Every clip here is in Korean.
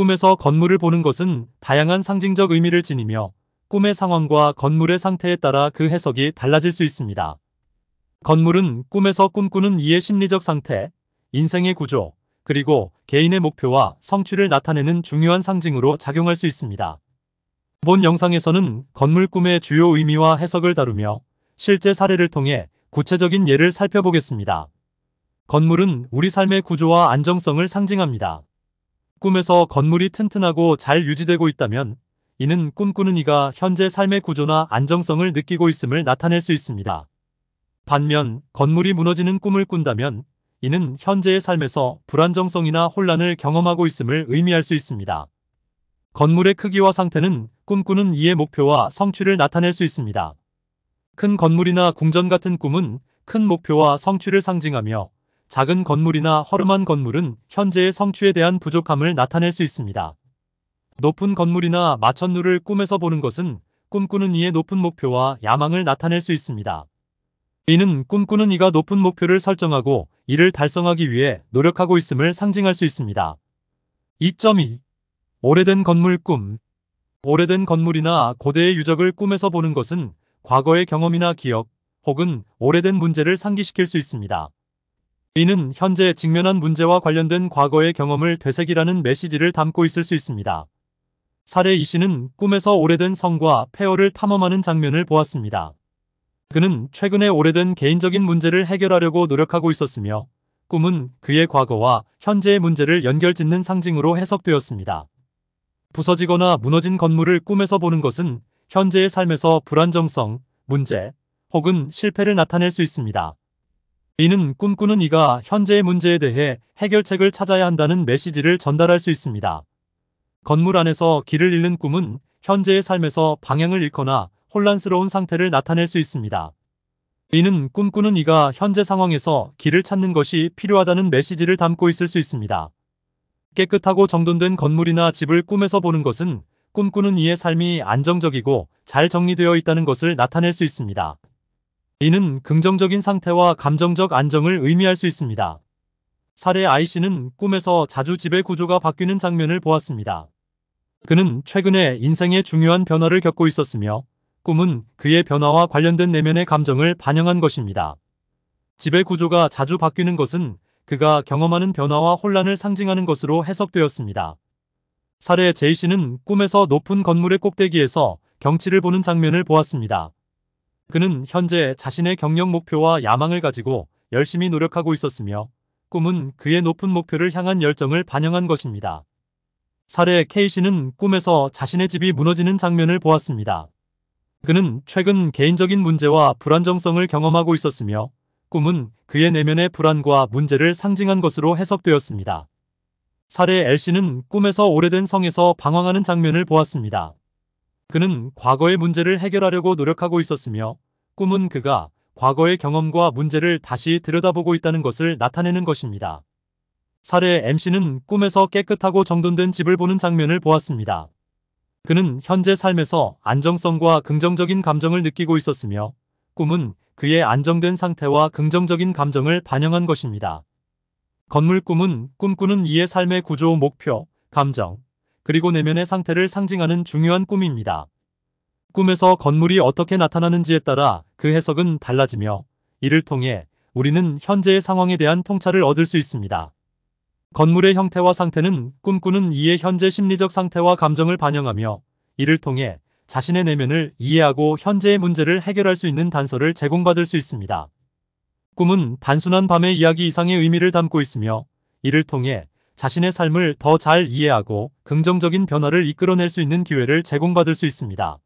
꿈에서 건물을 보는 것은 다양한 상징적 의미를 지니며 꿈의 상황과 건물의 상태에 따라 그 해석이 달라질 수 있습니다. 건물은 꿈에서 꿈꾸는 이의 심리적 상태, 인생의 구조, 그리고 개인의 목표와 성취를 나타내는 중요한 상징으로 작용할 수 있습니다. 본 영상에서는 건물 꿈의 주요 의미와 해석을 다루며 실제 사례를 통해 구체적인 예를 살펴보겠습니다. 건물은 우리 삶의 구조와 안정성을 상징합니다. 꿈에서 건물이 튼튼하고 잘 유지되고 있다면 이는 꿈꾸는 이가 현재 삶의 구조나 안정성을 느끼고 있음을 나타낼 수 있습니다. 반면 건물이 무너지는 꿈을 꾼다면 이는 현재의 삶에서 불안정성이나 혼란을 경험하고 있음을 의미할 수 있습니다. 건물의 크기와 상태는 꿈꾸는 이의 목표와 성취를 나타낼 수 있습니다. 큰 건물이나 궁전 같은 꿈은 큰 목표와 성취를 상징하며 작은 건물이나 허름한 건물은 현재의 성취에 대한 부족함을 나타낼 수 있습니다. 높은 건물이나 마천루를 꿈에서 보는 것은 꿈꾸는 이의 높은 목표와 야망을 나타낼 수 있습니다. 이는 꿈꾸는 이가 높은 목표를 설정하고 이를 달성하기 위해 노력하고 있음을 상징할 수 있습니다. 2.2 오래된 건물 꿈 오래된 건물이나 고대의 유적을 꿈에서 보는 것은 과거의 경험이나 기억 혹은 오래된 문제를 상기시킬 수 있습니다. 이는 현재 직면한 문제와 관련된 과거의 경험을 되새기라는 메시지를 담고 있을 수 있습니다. 사례 이 씨는 꿈에서 오래된 성과 폐허를 탐험하는 장면을 보았습니다. 그는 최근에 오래된 개인적인 문제를 해결하려고 노력하고 있었으며 꿈은 그의 과거와 현재의 문제를 연결짓는 상징으로 해석되었습니다. 부서지거나 무너진 건물을 꿈에서 보는 것은 현재의 삶에서 불안정성, 문제, 혹은 실패를 나타낼 수 있습니다. 이는 꿈꾸는 이가 현재의 문제에 대해 해결책을 찾아야 한다는 메시지를 전달할 수 있습니다. 건물 안에서 길을 잃는 꿈은 현재의 삶에서 방향을 잃거나 혼란스러운 상태를 나타낼 수 있습니다. 이는 꿈꾸는 이가 현재 상황에서 길을 찾는 것이 필요하다는 메시지를 담고 있을 수 있습니다. 깨끗하고 정돈된 건물이나 집을 꿈에서 보는 것은 꿈꾸는 이의 삶이 안정적이고 잘 정리되어 있다는 것을 나타낼 수 있습니다. 이는 긍정적인 상태와 감정적 안정을 의미할 수 있습니다. 사례 아이씨는 꿈에서 자주 집의 구조가 바뀌는 장면을 보았습니다. 그는 최근에 인생의 중요한 변화를 겪고 있었으며 꿈은 그의 변화와 관련된 내면의 감정을 반영한 것입니다. 집의 구조가 자주 바뀌는 것은 그가 경험하는 변화와 혼란을 상징하는 것으로 해석되었습니다. 사례 제이씨는 꿈에서 높은 건물의 꼭대기에서 경치를 보는 장면을 보았습니다. 그는 현재 자신의 경력 목표와 야망을 가지고 열심히 노력하고 있었으며 꿈은 그의 높은 목표를 향한 열정을 반영한 것입니다. 사례 K씨는 꿈에서 자신의 집이 무너지는 장면을 보았습니다. 그는 최근 개인적인 문제와 불안정성을 경험하고 있었으며 꿈은 그의 내면의 불안과 문제를 상징한 것으로 해석되었습니다. 사례 L씨는 꿈에서 오래된 성에서 방황하는 장면을 보았습니다. 그는 과거의 문제를 해결하려고 노력하고 있었으며 꿈은 그가 과거의 경험과 문제를 다시 들여다보고 있다는 것을 나타내는 것입니다. 사례 MC는 꿈에서 깨끗하고 정돈된 집을 보는 장면을 보았습니다. 그는 현재 삶에서 안정성과 긍정적인 감정을 느끼고 있었으며 꿈은 그의 안정된 상태와 긍정적인 감정을 반영한 것입니다. 건물 꿈은 꿈꾸는 이의 삶의 구조, 목표, 감정, 그리고 내면의 상태를 상징하는 중요한 꿈입니다. 꿈에서 건물이 어떻게 나타나는지에 따라 그 해석은 달라지며 이를 통해 우리는 현재의 상황에 대한 통찰을 얻을 수 있습니다. 건물의 형태와 상태는 꿈꾸는 이의 현재 심리적 상태와 감정을 반영하며 이를 통해 자신의 내면을 이해하고 현재의 문제를 해결할 수 있는 단서를 제공받을 수 있습니다. 꿈은 단순한 밤의 이야기 이상의 의미를 담고 있으며 이를 통해 자신의 삶을 더 잘 이해하고 긍정적인 변화를 이끌어낼 수 있는 기회를 제공받을 수 있습니다.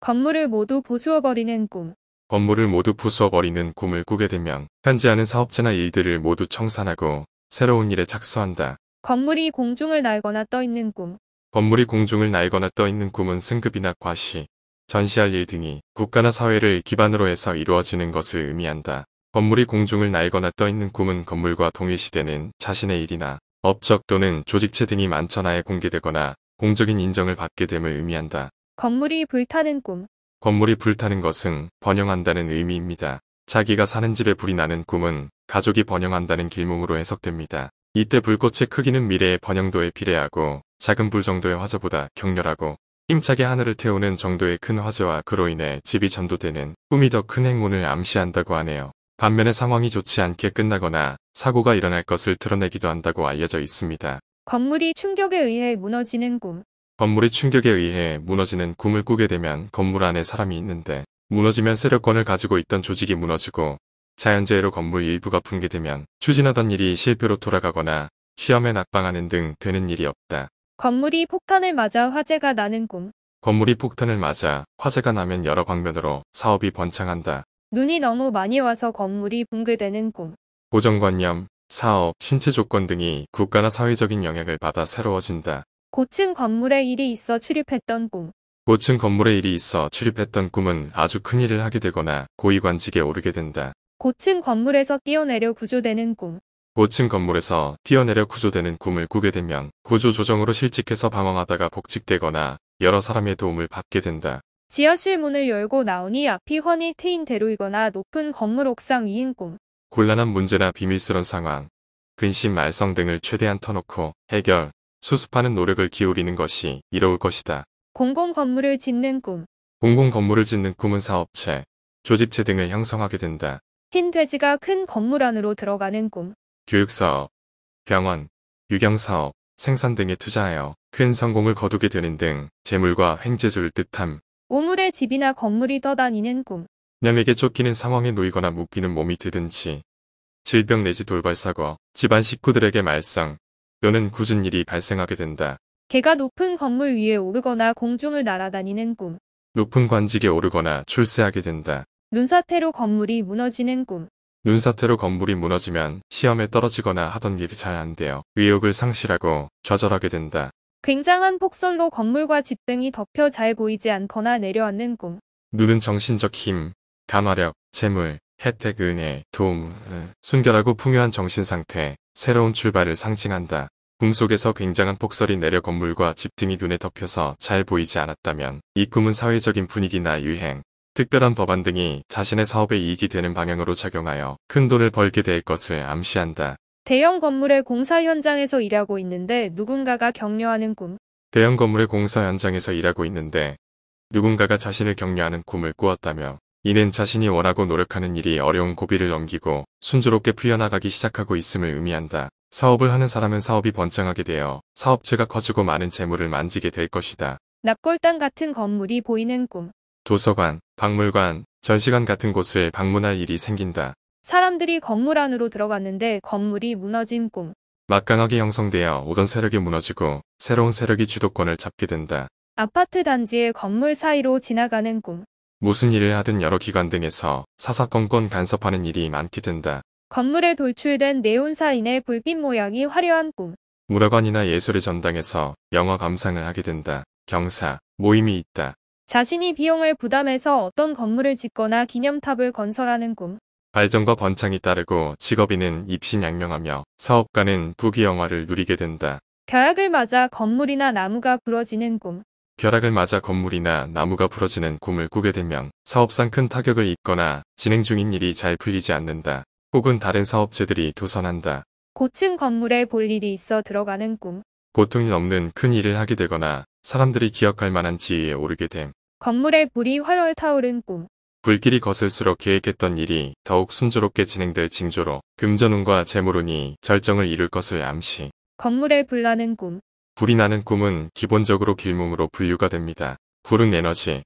건물을 모두 부수어버리는 꿈. 건물을 모두 부수어버리는 꿈을 꾸게 되면 현재하는 사업체나 일들을 모두 청산하고 새로운 일에 착수한다. 건물이 공중을 날거나 떠있는 꿈. 건물이 공중을 날거나 떠있는 꿈은 승급이나 과시, 전시할 일 등이 국가나 사회를 기반으로 해서 이루어지는 것을 의미한다. 건물이 공중을 날거나 떠있는 꿈은 건물과 동일시되는 자신의 일이나 업적 또는 조직체 등이 만천하에 공개되거나 공적인 인정을 받게 됨을 의미한다. 건물이 불타는 꿈 건물이 불타는 것은 번영한다는 의미입니다. 자기가 사는 집에 불이 나는 꿈은 가족이 번영한다는 길몽으로 해석됩니다. 이때 불꽃의 크기는 미래의 번영도에 비례하고 작은 불 정도의 화재보다 격렬하고 힘차게 하늘을 태우는 정도의 큰 화재와 그로 인해 집이 전도되는 꿈이 더 큰 행운을 암시한다고 하네요. 반면에 상황이 좋지 않게 끝나거나 사고가 일어날 것을 드러내기도 한다고 알려져 있습니다. 건물이 충격에 의해 무너지는 꿈. 건물이 충격에 의해 무너지는 꿈을 꾸게 되면 건물 안에 사람이 있는데 무너지면 세력권을 가지고 있던 조직이 무너지고 자연재해로 건물 일부가 붕괴되면 추진하던 일이 실패로 돌아가거나 시험에 낙방하는 등 되는 일이 없다. 건물이 폭탄을 맞아 화재가 나는 꿈. 건물이 폭탄을 맞아 화재가 나면 여러 방면으로 사업이 번창한다. 눈이 너무 많이 와서 건물이 붕괴되는 꿈. 고정관념, 사업, 신체 조건 등이 국가나 사회적인 영향을 받아 새로워진다. 고층 건물에 일이 있어 출입했던 꿈. 고층 건물에 일이 있어 출입했던 꿈은 아주 큰 일을 하게 되거나 고위관직에 오르게 된다. 고층 건물에서 뛰어내려 구조되는 꿈. 고층 건물에서 뛰어내려 구조되는 꿈을 꾸게 되면 구조조정으로 실직해서 방황하다가 복직되거나 여러 사람의 도움을 받게 된다. 지하실 문을 열고 나오니 앞이 훤히 트인 대로이거나 높은 건물 옥상 위인 꿈. 곤란한 문제나 비밀스런 상황, 근심 말썽 등을 최대한 터놓고 해결, 수습하는 노력을 기울이는 것이 이로울 것이다. 공공 건물을 짓는 꿈 공공 건물을 짓는 꿈은 사업체, 조직체 등을 형성하게 된다. 흰 돼지가 큰 건물 안으로 들어가는 꿈 교육사업, 병원, 유경사업, 생산 등에 투자하여 큰 성공을 거두게 되는 등 재물과 횡재주를 뜻함. 우물의 집이나 건물이 떠다니는 꿈 남에게 쫓기는 상황에 놓이거나 묶이는 몸이 드든지 질병 내지 돌발사고, 집안 식구들에게 말썽, 또는 굳은 일이 발생하게 된다. 개가 높은 건물 위에 오르거나 공중을 날아다니는 꿈. 높은 관직에 오르거나 출세하게 된다. 눈사태로 건물이 무너지는 꿈. 눈사태로 건물이 무너지면 시험에 떨어지거나 하던 일이 잘 안 돼요. 의욕을 상실하고 좌절하게 된다. 굉장한 폭설로 건물과 집 등이 덮여 잘 보이지 않거나 내려앉는 꿈. 눈은 정신적 힘, 감화력, 재물, 혜택, 은혜, 도움, 순결하고 풍요한 정신상태, 새로운 출발을 상징한다. 꿈 속에서 굉장한 폭설이 내려 건물과 집 등이 눈에 덮여서 잘 보이지 않았다면 이 꿈은 사회적인 분위기나 유행, 특별한 법안 등이 자신의 사업에 이익이 되는 방향으로 작용하여 큰 돈을 벌게 될 것을 암시한다. 대형 건물의 공사 현장에서 일하고 있는데 누군가가 격려하는 꿈. 대형 건물의 공사 현장에서 일하고 있는데 누군가가 자신을 격려하는 꿈을 꾸었다며 이는 자신이 원하고 노력하는 일이 어려운 고비를 넘기고 순조롭게 풀려나가기 시작하고 있음을 의미한다. 사업을 하는 사람은 사업이 번창하게 되어 사업체가 커지고 많은 재물을 만지게 될 것이다. 납골당 같은 건물이 보이는 꿈. 도서관, 박물관, 전시관 같은 곳을 방문할 일이 생긴다. 사람들이 건물 안으로 들어갔는데 건물이 무너진 꿈. 막강하게 형성되어 오던 세력이 무너지고 새로운 세력이 주도권을 잡게 된다. 아파트 단지의 건물 사이로 지나가는 꿈. 무슨 일을 하든 여러 기관 등에서 사사건건 간섭하는 일이 많게 된다. 건물에 돌출된 네온사인의 불빛 모양이 화려한 꿈. 문화관이나 예술의 전당에서 영화 감상을 하게 된다. 경사, 모임이 있다. 자신이 비용을 부담해서 어떤 건물을 짓거나 기념탑을 건설하는 꿈. 발전과 번창이 따르고 직업인은 입신양명하며 사업가는 부귀영화를 누리게 된다. 벼약을 맞아 건물이나 나무가 부러지는 꿈. 벼락을 맞아 건물이나 나무가 부러지는 꿈을 꾸게 되면 사업상 큰 타격을 입거나 진행 중인 일이 잘 풀리지 않는다. 혹은 다른 사업체들이 도산한다. 고층 건물에 볼 일이 있어 들어가는 꿈. 보통 없는 큰 일을 하게 되거나 사람들이 기억할 만한 지위에 오르게 됨. 건물에 불이 활활 타오른 꿈. 불길이 거슬수록 계획했던 일이 더욱 순조롭게 진행될 징조로 금전운과 재물운이 절정을 이룰 것을 암시. 건물에 불나는 꿈. 불이 나는 꿈은 기본적으로 길몸으로 분류가 됩니다. 불은 에너지,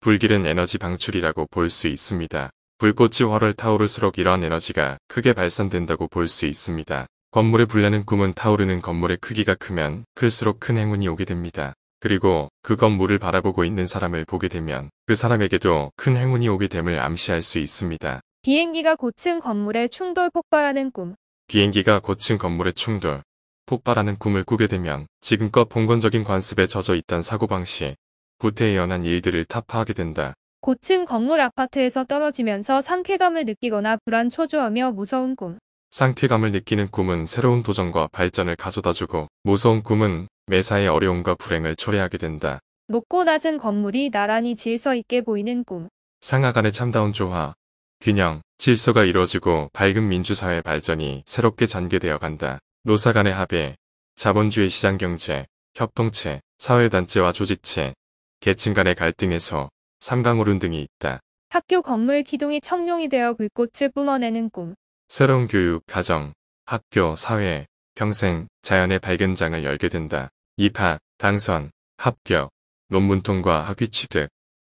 불길은 에너지 방출이라고 볼 수 있습니다. 불꽃이 활을 타오를수록 이러한 에너지가 크게 발산된다고 볼 수 있습니다. 건물에 불나는 꿈은 타오르는 건물의 크기가 크면 클수록 큰 행운이 오게 됩니다. 그리고 그 건물을 바라보고 있는 사람을 보게 되면 그 사람에게도 큰 행운이 오게 됨을 암시할 수 있습니다. 비행기가 고층 건물에 충돌 폭발하는 꿈 비행기가 고층 건물에 충돌 폭발하는 꿈을 꾸게 되면 지금껏 봉건적인 관습에 젖어 있던 사고방식, 구태에연한 일들을 타파하게 된다. 고층 건물 아파트에서 떨어지면서 상쾌감을 느끼거나 불안 초조하며 무서운 꿈. 상쾌감을 느끼는 꿈은 새로운 도전과 발전을 가져다주고 무서운 꿈은 매사에 어려움과 불행을 초래하게 된다. 높고 낮은 건물이 나란히 질서 있게 보이는 꿈. 상하간의 참다운 조화, 균형, 질서가 이루어지고 밝은 민주사회 발전이 새롭게 전개되어 간다. 노사 간의 합의, 자본주의 시장경제, 협동체, 사회단체와 조직체, 계층 간의 갈등에서 삼강오륜 등이 있다. 학교 건물 기둥이 청룡이 되어 불꽃을 뿜어내는 꿈. 새로운 교육, 가정, 학교, 사회, 평생, 자연의 발견장을 열게 된다. 입학, 당선, 합격, 논문 통과, 학위 취득,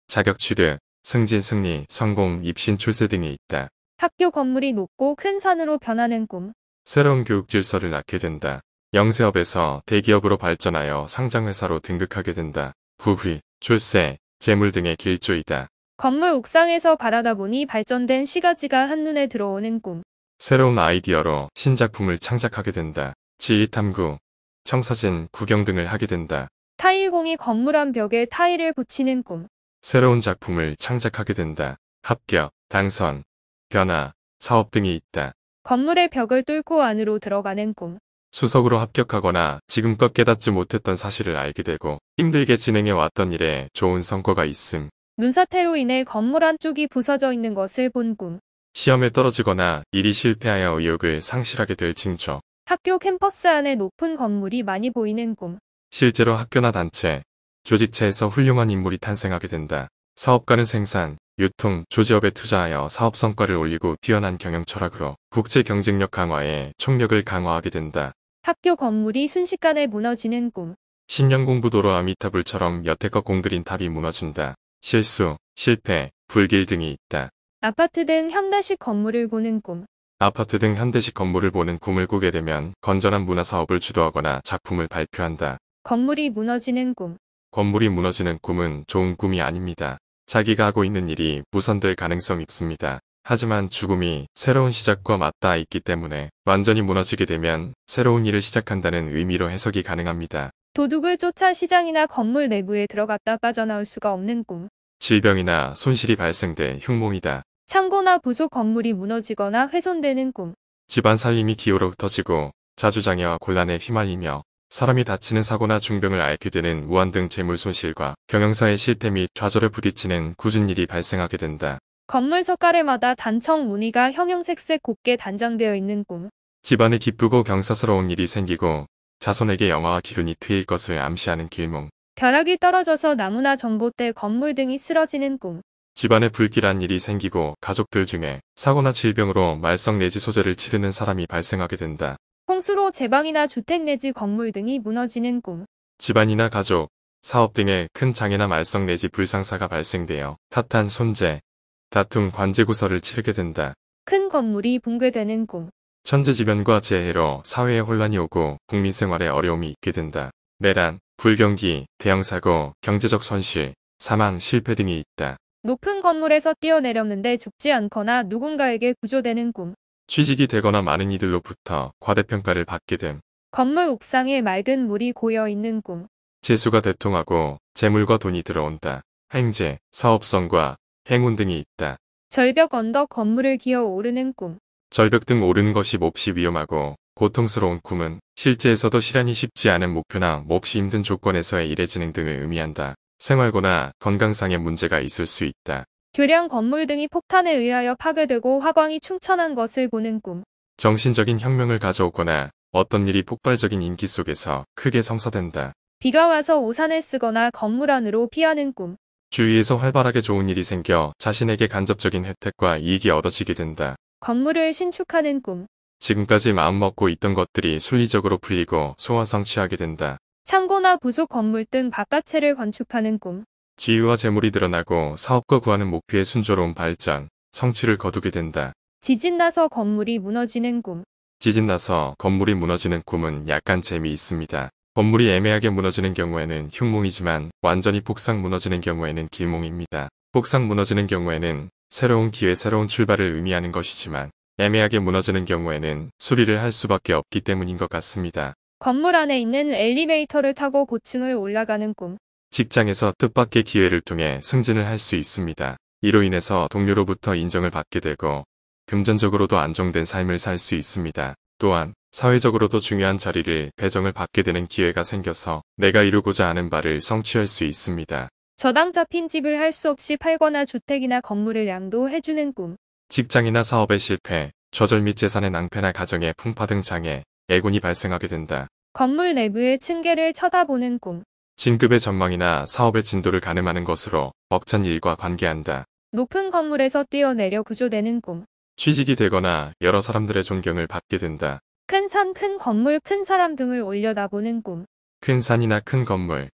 자격 취득, 승진 승리, 성공, 입신 출세 등이 있다. 학교 건물이 높고 큰 산으로 변하는 꿈. 새로운 교육 질서를 낳게 된다. 영세업에서 대기업으로 발전하여 상장회사로 등극하게 된다. 부귀, 출세, 재물 등의 길조이다. 건물 옥상에서 바라다보니 발전된 시가지가 한눈에 들어오는 꿈. 새로운 아이디어로 신작품을 창작하게 된다. 지휘탐구, 청사진, 구경 등을 하게 된다. 타일공이 건물 한 벽에 타일을 붙이는 꿈. 새로운 작품을 창작하게 된다. 합격, 당선, 변화, 사업 등이 있다. 건물의 벽을 뚫고 안으로 들어가는 꿈. 수석으로 합격하거나 지금껏 깨닫지 못했던 사실을 알게 되고 힘들게 진행해왔던 일에 좋은 성과가 있음. 눈사태로 인해 건물 한쪽이 부서져 있는 것을 본 꿈. 시험에 떨어지거나 일이 실패하여 의욕을 상실하게 될 징조. 학교 캠퍼스 안에 높은 건물이 많이 보이는 꿈. 실제로 학교나 단체, 조직체에서 훌륭한 인물이 탄생하게 된다. 사업가는 생산, 유통, 조지업에 투자하여 사업 성과를 올리고 뛰어난 경영 철학으로 국제 경쟁력 강화에 총력을 강화하게 된다. 학교 건물이 순식간에 무너지는 꿈. 신년 공부도로 아미타불처럼 여태껏 공들인 탑이 무너진다. 실수, 실패, 불길 등이 있다. 아파트 등 현대식 건물을 보는 꿈. 아파트 등 현대식 건물을 보는 꿈을 꾸게 되면 건전한 문화 사업을 주도하거나 작품을 발표한다. 건물이 무너지는 꿈. 건물이 무너지는 꿈은 좋은 꿈이 아닙니다. 자기가 하고 있는 일이 무산될 가능성이 있습니다. 하지만 죽음이 새로운 시작과 맞닿아 있기 때문에 완전히 무너지게 되면 새로운 일을 시작한다는 의미로 해석이 가능합니다. 도둑을 쫓아 시장이나 건물 내부에 들어갔다 빠져나올 수가 없는 꿈. 질병이나 손실이 발생돼 흉몽이다. 창고나 부속 건물이 무너지거나 훼손되는 꿈. 집안 살림이 기호로 흩어지고 자주장애와 곤란에 휘말리며 사람이 다치는 사고나 중병을 앓게 되는 우한등 재물 손실과 경영사의 실패 및 좌절에 부딪히는 꾸은 일이 발생하게 된다. 건물 석가래마다 단청 무늬가 형형색색 곱게 단장되어 있는 꿈. 집안에 기쁘고 경사스러운 일이 생기고 자손에게 영화와 기운이 트일 것을 암시하는 길몽. 벼락이 떨어져서 나무나 전봇대 건물 등이 쓰러지는 꿈. 집안에 불길한 일이 생기고 가족들 중에 사고나 질병으로 말썽 내지 소재를 치르는 사람이 발생하게 된다. 홍수로 제방이나 주택 내지 건물 등이 무너지는 꿈. 집안이나 가족, 사업 등의 큰 장애나 말썽 내지 불상사가 발생되어 탓한 손재, 다툼 관제구설을 치르게 된다. 큰 건물이 붕괴되는 꿈. 천재지변과 재해로 사회에 혼란이 오고 국민 생활에 어려움이 있게 된다. 내란, 불경기, 대형사고, 경제적 손실, 사망, 실패 등이 있다. 높은 건물에서 뛰어내렸는데 죽지 않거나 누군가에게 구조되는 꿈. 취직이 되거나 많은 이들로부터 과대평가를 받게 됨. 건물 옥상에 맑은 물이 고여 있는 꿈. 재수가 대통하고 재물과 돈이 들어온다. 행재 사업성과 행운 등이 있다. 절벽 언덕 건물을 기어 오르는 꿈. 절벽 등 오른 것이 몹시 위험하고 고통스러운 꿈은 실제에서도 실현이 쉽지 않은 목표나 몹시 힘든 조건에서의 일의 진행 등을 의미한다. 생활고나 건강상의 문제가 있을 수 있다. 교량 건물 등이 폭탄에 의하여 파괴되고 화광이 충천한 것을 보는 꿈. 정신적인 혁명을 가져오거나 어떤 일이 폭발적인 인기 속에서 크게 성사된다. 비가 와서 우산을 쓰거나 건물 안으로 피하는 꿈. 주위에서 활발하게 좋은 일이 생겨 자신에게 간접적인 혜택과 이익이 얻어지게 된다. 건물을 신축하는 꿈. 지금까지 마음먹고 있던 것들이 순리적으로 풀리고 소화성취하게 된다. 창고나 부속 건물 등 바깥채를 건축하는 꿈. 지위와 재물이 드러나고 사업과 구하는 목표의 순조로운 발전, 성취를 거두게 된다. 지진 나서 건물이 무너지는 꿈. 지진 나서 건물이 무너지는 꿈은 약간 재미있습니다. 건물이 애매하게 무너지는 경우에는 흉몽이지만 완전히 폭삭 무너지는 경우에는 길몽입니다. 폭삭 무너지는 경우에는 새로운 기회 새로운 출발을 의미하는 것이지만 애매하게 무너지는 경우에는 수리를 할 수밖에 없기 때문인 것 같습니다. 건물 안에 있는 엘리베이터를 타고 고층을 올라가는 꿈. 직장에서 뜻밖의 기회를 통해 승진을 할 수 있습니다. 이로 인해서 동료로부터 인정을 받게 되고 금전적으로도 안정된 삶을 살 수 있습니다. 또한 사회적으로도 중요한 자리를 배정을 받게 되는 기회가 생겨서 내가 이루고자 하는 바를 성취할 수 있습니다. 저당 잡힌 집을 할 수 없이 팔거나 주택이나 건물을 양도해주는 꿈. 직장이나 사업의 실패, 좌절 및 재산의 낭패나 가정의 풍파 등 장애, 애군이 발생하게 된다. 건물 내부의 층계를 쳐다보는 꿈. 진급의 전망이나 사업의 진도를 가늠하는 것으로 벅찬 일과 관계한다. 높은 건물에서 뛰어내려 구조되는 꿈. 취직이 되거나 여러 사람들의 존경을 받게 된다. 큰 산, 큰 건물, 큰 사람 등을 올려다보는 꿈. 큰 산이나 큰 건물,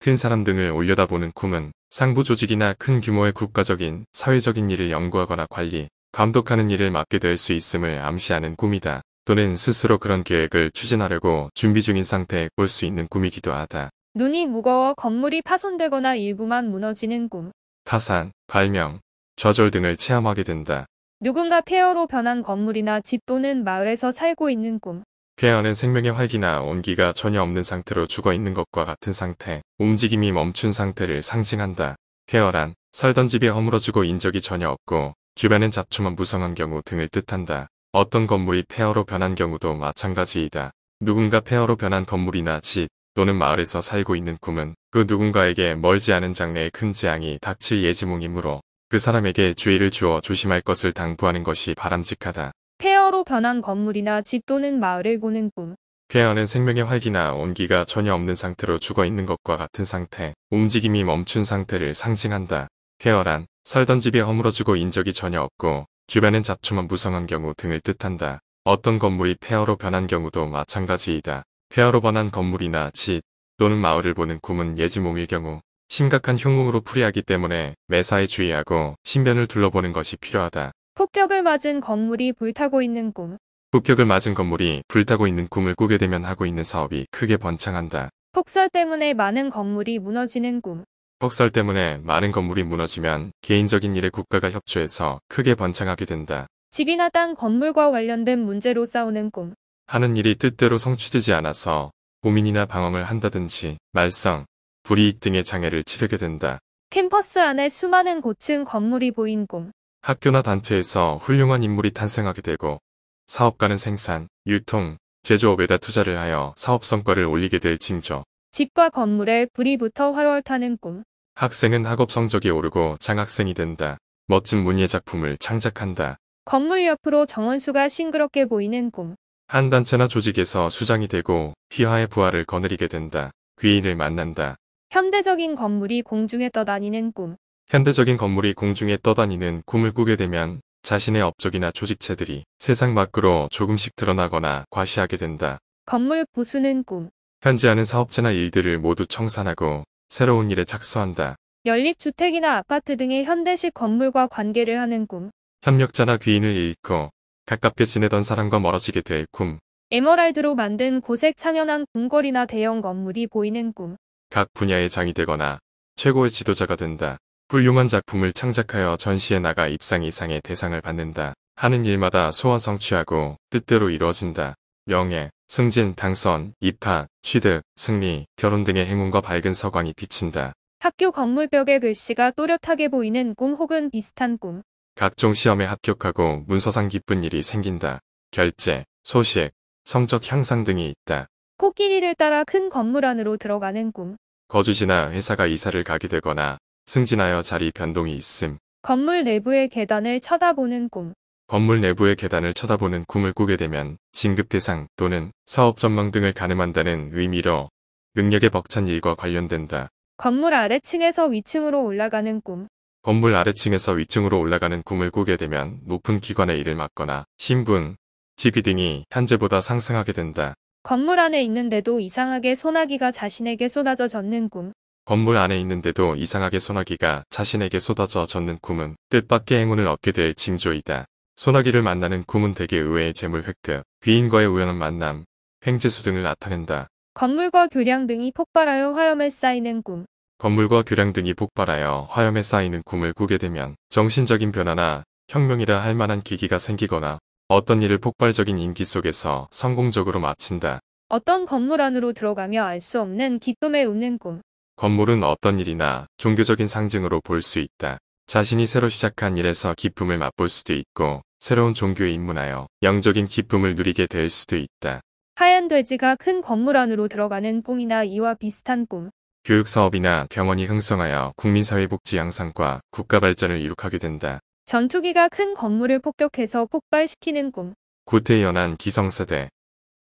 큰 사람 등을 올려다보는 꿈은 상부 조직이나 큰 규모의 국가적인 사회적인 일을 연구하거나 관리, 감독하는 일을 맡게 될 수 있음을 암시하는 꿈이다. 또는 스스로 그런 계획을 추진하려고 준비 중인 상태에 올수 있는 꿈이기도 하다. 눈이 무거워 건물이 파손되거나 일부만 무너지는 꿈. 파산, 발명, 좌절 등을 체험하게 된다. 누군가 폐허로 변한 건물이나 집 또는 마을에서 살고 있는 꿈. 폐허는 생명의 활기나 온기가 전혀 없는 상태로 죽어 있는 것과 같은 상태, 움직임이 멈춘 상태를 상징한다. 폐허란 살던 집이 허물어지고 인적이 전혀 없고 주변엔 잡초만 무성한 경우 등을 뜻한다. 어떤 건물이 폐허로 변한 경우도 마찬가지이다. 누군가 폐허로 변한 건물이나 집, 또는 마을에서 살고 있는 꿈은 그 누군가에게 멀지 않은 장래의 큰 재앙이 닥칠 예지몽이므로 그 사람에게 주의를 주어 조심할 것을 당부하는 것이 바람직하다. 폐허로 변한 건물이나 집 또는 마을을 보는 꿈. 폐허는 생명의 활기나 온기가 전혀 없는 상태로 죽어 있는 것과 같은 상태, 움직임이 멈춘 상태를 상징한다. 폐허란 살던 집이 허물어지고 인적이 전혀 없고 주변엔 잡초만 무성한 경우 등을 뜻한다. 어떤 건물이 폐허로 변한 경우도 마찬가지이다. 폐하로 번한 건물이나 집 또는 마을을 보는 꿈은 예지몽일 경우 심각한 흉몽으로 풀이하기 때문에 매사에 주의하고 신변을 둘러보는 것이 필요하다. 폭격을 맞은 건물이 불타고 있는 꿈. 폭격을 맞은 건물이 불타고 있는 꿈을 꾸게 되면 하고 있는 사업이 크게 번창한다. 폭설 때문에 많은 건물이 무너지는 꿈. 폭설 때문에 많은 건물이 무너지면 개인적인 일에 국가가 협조해서 크게 번창하게 된다. 집이나 땅 건물과 관련된 문제로 싸우는 꿈. 하는 일이 뜻대로 성취되지 않아서 고민이나 방황을 한다든지 말썽, 불이익 등의 장애를 치르게 된다. 캠퍼스 안에 수많은 고층 건물이 보인 꿈. 학교나 단체에서 훌륭한 인물이 탄생하게 되고 사업가는 생산, 유통, 제조업에다 투자를 하여 사업 성과를 올리게 될 징조. 집과 건물에 불이 붙어 활활 타는 꿈. 학생은 학업 성적이 오르고 장학생이 된다. 멋진 문예 작품을 창작한다. 건물 옆으로 정원수가 싱그럽게 보이는 꿈. 한 단체나 조직에서 수장이 되고 휘하의 부하를 거느리게 된다. 귀인을 만난다. 현대적인 건물이 공중에 떠다니는 꿈. 현대적인 건물이 공중에 떠다니는 꿈을 꾸게 되면 자신의 업적이나 조직체들이 세상 밖으로 조금씩 드러나거나 과시하게 된다. 건물 부수는 꿈. 현지 하는 사업체나 일들을 모두 청산하고 새로운 일에 착수한다. 연립주택이나 아파트 등의 현대식 건물과 관계를 하는 꿈. 협력자나 귀인을 잃고 가깝게 지내던 사람과 멀어지게 될 꿈. 에머랄드로 만든 고색 창연한 궁궐이나 대형 건물이 보이는 꿈. 각 분야의 장이 되거나 최고의 지도자가 된다. 훌륭한 작품을 창작하여 전시에 나가 입상 이상의 대상을 받는다. 하는 일마다 소원 성취하고 뜻대로 이루어진다. 명예, 승진, 당선, 입학, 취득, 승리, 결혼 등의 행운과 밝은 서광이 비친다. 학교 건물벽에 글씨가 또렷하게 보이는 꿈 혹은 비슷한 꿈. 각종 시험에 합격하고 문서상 기쁜 일이 생긴다. 결제, 소식, 성적 향상 등이 있다. 코끼리를 따라 큰 건물 안으로 들어가는 꿈. 거주지나 회사가 이사를 가게 되거나 승진하여 자리 변동이 있음. 건물 내부의 계단을 쳐다보는 꿈. 건물 내부의 계단을 쳐다보는 꿈을 꾸게 되면 진급 대상 또는 사업 전망 등을 가늠한다는 의미로 능력의 벅찬 일과 관련된다. 건물 아래층에서 위층으로 올라가는 꿈. 건물 아래층에서 위층으로 올라가는 꿈을 꾸게 되면 높은 기관의 일을 맡거나 신분, 직위 등이 현재보다 상승하게 된다. 건물 안에 있는데도 이상하게 소나기가 자신에게 쏟아져 젖는 꿈. 건물 안에 있는데도 이상하게 소나기가 자신에게 쏟아져 젖는 꿈은 뜻밖의 행운을 얻게 될 징조이다. 소나기를 만나는 꿈은 대개 의외의 재물 획득, 귀인과의 우연한 만남, 횡재수 등을 나타낸다. 건물과 교량 등이 폭발하여 화염에 쌓이는 꿈. 건물과 교량 등이 폭발하여 화염에 쌓이는 굼을 꾸게 되면 정신적인 변화나 혁명이라 할 만한 기기가 생기거나 어떤 일을 폭발적인 인기 속에서 성공적으로 마친다. 어떤 건물 안으로 들어가며 알 수 없는 기쁨에 웃는 꿈. 건물은 어떤 일이나 종교적인 상징으로 볼 수 있다. 자신이 새로 시작한 일에서 기쁨을 맛볼 수도 있고 새로운 종교에 입문하여 영적인 기쁨을 누리게 될 수도 있다. 하얀 돼지가 큰 건물 안으로 들어가는 꿈이나 이와 비슷한 꿈. 교육사업이나 병원이 흥성하여 국민사회복지 양상과 국가발전을 이룩하게 된다. 전투기가 큰 건물을 폭격해서 폭발시키는 꿈. 구태에 연한 기성세대,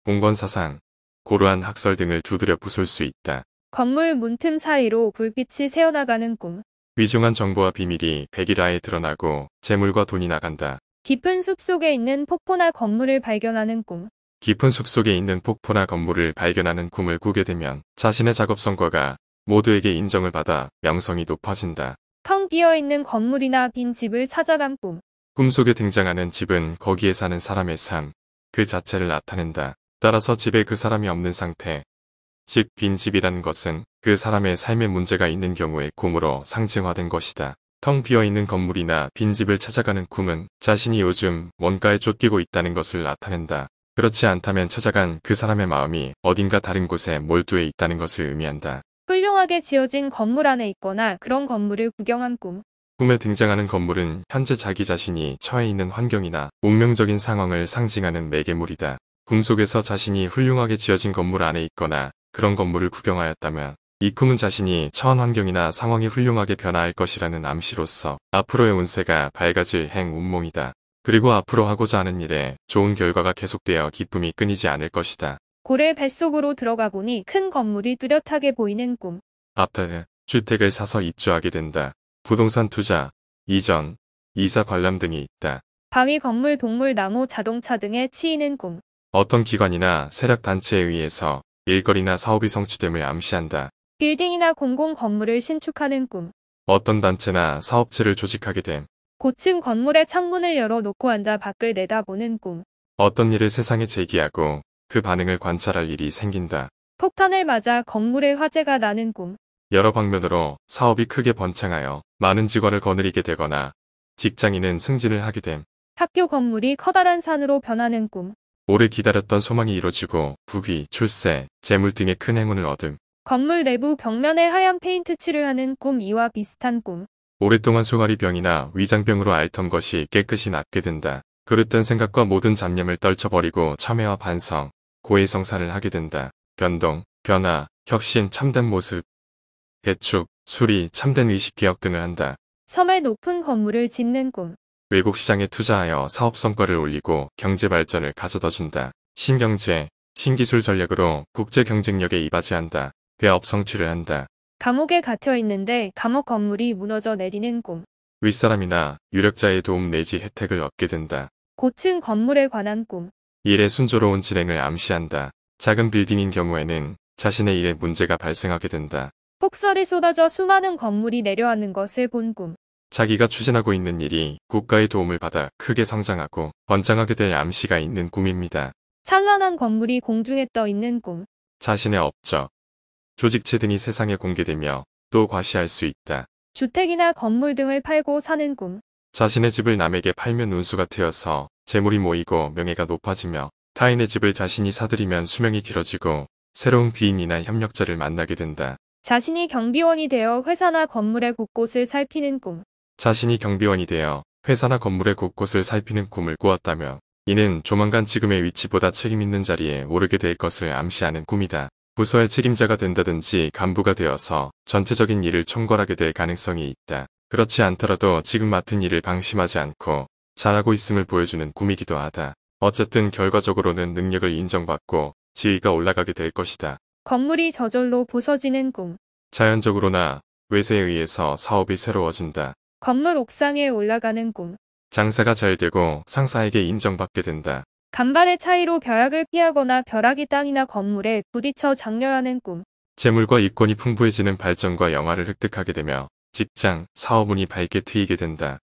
봉건사상, 고루한 학설 등을 두드려 부술 수 있다. 건물 문틈 사이로 불빛이 새어나가는 꿈. 위중한 정보와 비밀이 백일하에 드러나고 재물과 돈이 나간다. 깊은 숲속에 있는 폭포나 건물을 발견하는 꿈. 깊은 숲속에 있는 폭포나 건물을 발견하는 꿈을 꾸게 되면 자신의 작업 성과가 모두에게 인정을 받아 명성이 높아진다. 텅 비어있는 건물이나 빈 집을 찾아간 꿈. 꿈속에 등장하는 집은 거기에 사는 사람의 삶, 그 자체를 나타낸다. 따라서 집에 그 사람이 없는 상태, 즉 빈집이라는 것은 그 사람의 삶에 문제가 있는 경우의 꿈으로 상징화된 것이다. 텅 비어있는 건물이나 빈집을 찾아가는 꿈은 자신이 요즘 뭔가에 쫓기고 있다는 것을 나타낸다. 그렇지 않다면 찾아간 그 사람의 마음이 어딘가 다른 곳에 몰두해 있다는 것을 의미한다. 훌륭하게 지어진 건물 안에 있거나 그런 건물을 구경한 꿈. 꿈에 등장하는 건물은 현재 자기 자신이 처해 있는 환경이나 운명적인 상황을 상징하는 매개물이다. 꿈 속에서 자신이 훌륭하게 지어진 건물 안에 있거나 그런 건물을 구경하였다면 이 꿈은 자신이 처한 환경이나 상황이 훌륭하게 변화할 것이라는 암시로서 앞으로의 운세가 밝아질 행 운몽이다. 그리고 앞으로 하고자 하는 일에 좋은 결과가 계속되어 기쁨이 끊이지 않을 것이다. 고래 뱃속으로 들어가 보니 큰 건물이 뚜렷하게 보이는 꿈. 앞에 주택을 사서 입주하게 된다. 부동산 투자, 이전, 이사 관람 등이 있다. 바위 건물, 동물, 나무, 자동차 등에 치이는 꿈. 어떤 기관이나 세력 단체에 의해서 일거리나 사업이 성취됨을 암시한다. 빌딩이나 공공 건물을 신축하는 꿈. 어떤 단체나 사업체를 조직하게 됨. 고층 건물의 창문을 열어 놓고 앉아 밖을 내다보는 꿈. 어떤 일을 세상에 제기하고 그 반응을 관찰할 일이 생긴다. 폭탄을 맞아 건물에 화재가 나는 꿈. 여러 방면으로 사업이 크게 번창하여 많은 직원을 거느리게 되거나 직장인은 승진을 하게 됨. 학교 건물이 커다란 산으로 변하는 꿈. 오래 기다렸던 소망이 이루어지고 부귀, 출세, 재물 등의 큰 행운을 얻음. 건물 내부 벽면에 하얀 페인트 칠을 하는 꿈 이와 비슷한 꿈. 오랫동안 소가리병이나 위장병으로 앓던 것이 깨끗이 낫게 된다. 그릇된 생각과 모든 잡념을 떨쳐버리고 참회와 반성, 고해성사를 하게 된다. 변동, 변화, 혁신, 참된 모습, 개축, 수리, 참된 의식 개혁 등을 한다. 섬에 높은 건물을 짓는 꿈. 외국 시장에 투자하여 사업 성과를 올리고 경제 발전을 가져다 준다. 신경제, 신기술 전략으로 국제 경쟁력에 이바지한다. 배업 성취를 한다. 감옥에 갇혀 있는데 감옥 건물이 무너져 내리는 꿈. 윗사람이나 유력자의 도움 내지 혜택을 얻게 된다. 고층 건물에 관한 꿈. 일의 순조로운 진행을 암시한다. 작은 빌딩인 경우에는 자신의 일에 문제가 발생하게 된다. 폭설이 쏟아져 수많은 건물이 내려앉는 것을 본 꿈. 자기가 추진하고 있는 일이 국가의 도움을 받아 크게 성장하고 번창하게 될 암시가 있는 꿈입니다. 찬란한 건물이 공중에 떠 있는 꿈. 자신의 업적, 조직체 등이 세상에 공개되며 또 과시할 수 있다. 주택이나 건물 등을 팔고 사는 꿈. 자신의 집을 남에게 팔면 운수가 트여서 재물이 모이고 명예가 높아지며 타인의 집을 자신이 사들이면 수명이 길어지고 새로운 귀인이나 협력자를 만나게 된다. 자신이 경비원이 되어 회사나 건물의 곳곳을 살피는 꿈. 자신이 경비원이 되어 회사나 건물의 곳곳을 살피는 꿈을 꾸었다며 이는 조만간 지금의 위치보다 책임있는 자리에 오르게 될 것을 암시하는 꿈이다. 부서의 책임자가 된다든지 간부가 되어서 전체적인 일을 총괄하게 될 가능성이 있다. 그렇지 않더라도 지금 맡은 일을 방심하지 않고 잘하고 있음을 보여주는 꿈이기도 하다. 어쨌든 결과적으로는 능력을 인정받고 지위가 올라가게 될 것이다. 건물이 저절로 부서지는 꿈. 자연적으로나 외세에 의해서 사업이 새로워진다. 건물 옥상에 올라가는 꿈. 장사가 잘 되고 상사에게 인정받게 된다. 간발의 차이로 벼락을 피하거나 벼락이 땅이나 건물에 부딪혀 장렬하는 꿈. 재물과 이권이 풍부해지는 발전과 영화를 획득하게 되며 직장, 사업운이 밝게 트이게 된다.